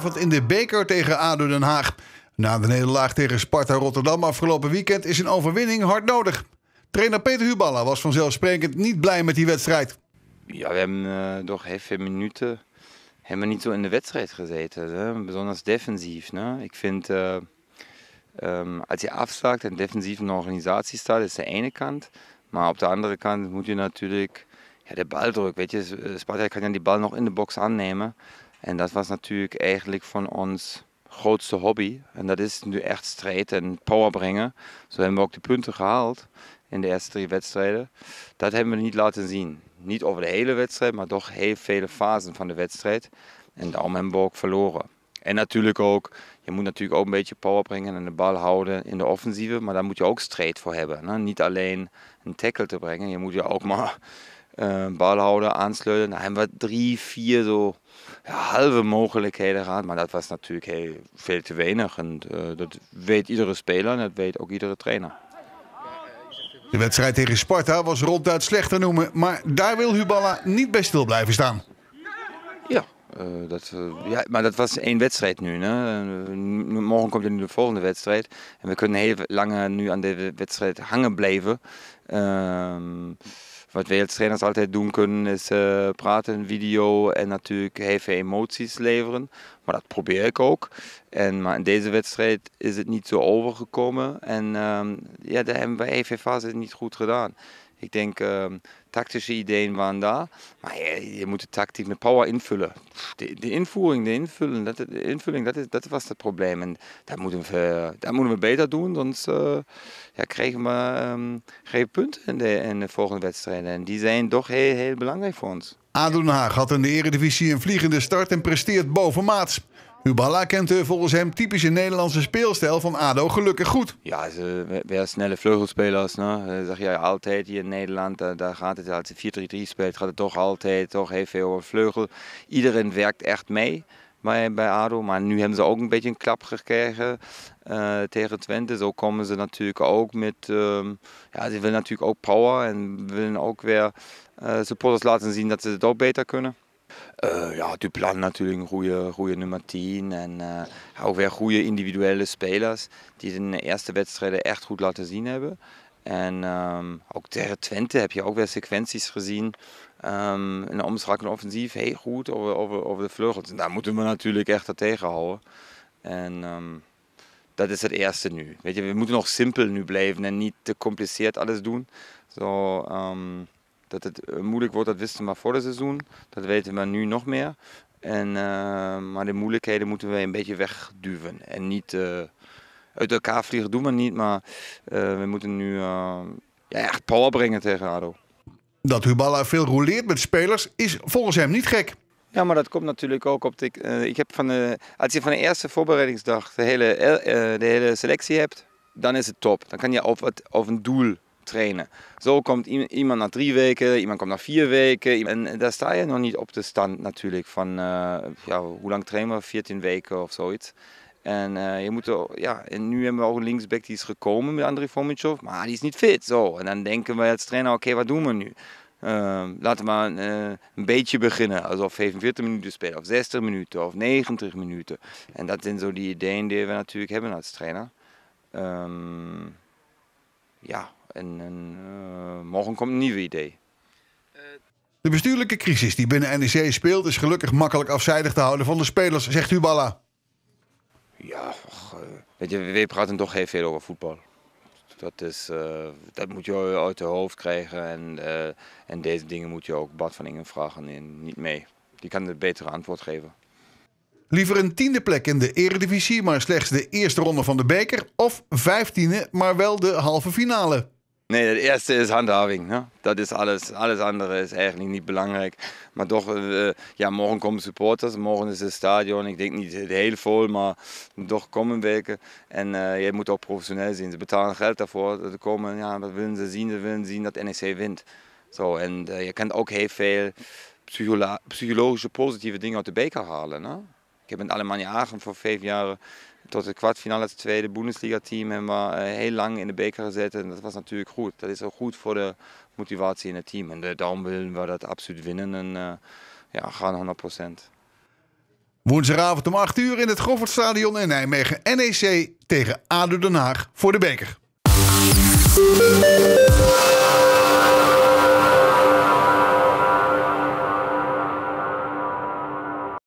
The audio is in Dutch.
gisteravond in de beker tegen ADO Den Haag. Na de nederlaag tegen Sparta Rotterdam afgelopen weekend is een overwinning hard nodig. Trainer Peter Huballa was vanzelfsprekend niet blij met die wedstrijd. Ja, we hebben uh, eh, toch heel minuten helemaal niet zo in de wedstrijd gezeten. Hè? Besonders defensief. Ne? Ik vind, eh, ehm, als je afslaat en defensief in de organisatie staat, is de ene kant. Maar op de andere kant moet je natuurlijk ja, de baldruk. Weet Sparta kan ja die bal nog in de box aannemen. En dat was natuurlijk eigenlijk van ons grootste hobby. En dat is nu echt strijd en power brengen. Zo hebben we ook de punten gehaald in de eerste drie wedstrijden. Dat hebben we niet laten zien. Niet over de hele wedstrijd, maar toch heel vele fasen van de wedstrijd. En daarom hebben we ook verloren. En natuurlijk ook, je moet natuurlijk ook een beetje power brengen en de bal houden in de offensieve. Maar daar moet je ook strijd voor hebben. Niet alleen een tackle te brengen, je moet je ook maar uh, äh, houden, aansluiten. Dan hebben we drie, vier zo ja, halve mogelijkheden gehad. Maar dat was natuurlijk veel te weinig. En äh, dat weet iedere speler en dat weet ook iedere trainer. De wedstrijd tegen Sparta was ronduit slecht te noemen. Maar daar wil Huballa niet bij stil blijven staan. Ja, eh, dat, eh, ja, maar dat was één wedstrijd nu. Eh, morgen komt er nu de volgende wedstrijd. En we kunnen heel lang nu aan de wedstrijd hangen blijven. Ehm wat wij als trainers altijd doen kunnen is uh, praten, video en natuurlijk even emoties leveren. Maar dat probeer ik ook. En, maar in deze wedstrijd is het niet zo overgekomen. En um, ja, daar hebben we even fase niet goed gedaan. Ik denk, ehm, tactische ideeën waren daar. Maar je, je, moet de tactiek met power invullen. De, de invoering, de, invullen, dat, de invulling, dat, is, dat was het probleem. En dat moeten we, dat moeten we beter doen, anders uh, ja, krijgen we ehm, geen punten in de, de volgende wedstrijden. En die zijn toch heel, heel belangrijk voor ons. Adenhaag had in de Eredivisie een vliegende start en presteert bovenmaats. Uballa kent eh, volgens hem typische Nederlandse speelstijl van ADO gelukkig goed. Ja, ze, weer snelle vleugelspelers. Ne? Nou, eh, dat zeg je altijd hier in Nederland. Eh, daar, gaat het, als je 4-3-3 speelt, gaat het toch altijd toch heel veel over vleugel. Iedereen werkt echt mee bij, bij ADO. Maar nu hebben ze ook een beetje een klap gekregen uh, tegen Twente. Zo komen ze natuurlijk ook met... Ehm, ja, ze willen natuurlijk ook power en willen ook weer supporters laten zien dat ze het ook beter kunnen. Uh, ja, Duplan natuurlijk een goede, goede nummer 10. En eh, ook weer goede individuele spelers die in de eerste wedstrijden echt goed laten zien hebben. En ehm, ook tegen Twente heb je ook weer sequenties gezien. Um, in de en offensief heel goed over, over, de vleugels. daar moeten we natuurlijk echt tegenhouden. houden. En ehm, dat is het eerste nu. Weet je, we moeten nog simpel nu blijven en niet te gecompliceerd alles doen. Zo, ehm, dat het eh, moeilijk wordt, dat wisten we maar voor het seizoen. Dat weten we nu nog meer. En, eh, maar de moeilijkheden moeten we een beetje wegduwen. En niet eh, uit elkaar vliegen doen we niet, maar we moeten nu ja, echt power brengen tegen ADO. Dat Hubala veel roleert met spelers is volgens hem niet gek. Ja, maar dat komt natuurlijk ook op. De, ik heb van als je van de eerste voorbereidingsdag de hele, de hele selectie hebt, dan is het top. Dan kan je op, op een doel trainen. Zo komt iemand na drie weken, iemand komt na vier weken. En daar sta je nog niet op de stand natuurlijk van eh, ja, hoe lang trainen we? 14 weken of zoiets. En, eh, je moet er, ja, en nu hebben we ook een linksback die is gekomen met André Fomitschow, maar die is niet fit. Zo. En dan denken we als trainer, oké, wat doen we nu? Ehm, laten we maar een eh, beetje beginnen. Alsof 45 minuten spelen, of 60 minuten, of 90 minuten. En dat zijn zo die ideeën die we natuurlijk hebben als trainer. Ehm, ja, en, eh, morgen komt een nieuwe idee. De bestuurlijke crisis die binnen NEC speelt is gelukkig makkelijk afzijdig te houden van de spelers, zegt Uballa. Ja, eh, weet je, we praten toch heel veel over voetbal. Dat, is, eh, dat moet je uit je hoofd krijgen en, en deze dingen moet je ook Bart van Ingen vragen en niet mee. Die kan het betere antwoord geven. Liever een tiende plek in de Eredivisie, maar slechts de eerste ronde van de beker. Of vijftiende, maar wel de halve finale. Nee, de eerste is handhaving. Dat is alles. Alles andere is eigenlijk niet belangrijk. Maar toch, eh, ja, morgen komen supporters. Morgen is het stadion. Ik denk niet heel vol, maar toch komen weken. En uh, je moet ook professioneel zien. Ze betalen geld daarvoor. Ze komen, ja, dat willen ze zien. Ze willen zien dat NEC wint. Zo, en eh, je kan ook heel veel psychologische positieve dingen uit de beker halen. Ik heb in niet Aachen voor vijf jaar tot de kwartfinale het tweede Bundesliga-team en we eh, heel lang in de beker gezet. En dat was natuurlijk goed. Dat is ook goed voor de motivatie in het team. En daarom willen we dat absoluut winnen. En eh, ja, gaan 100%. Woensdagavond om 8 uur in het Goffertstadion in Nijmegen. NEC tegen ADO Den Haag voor de beker.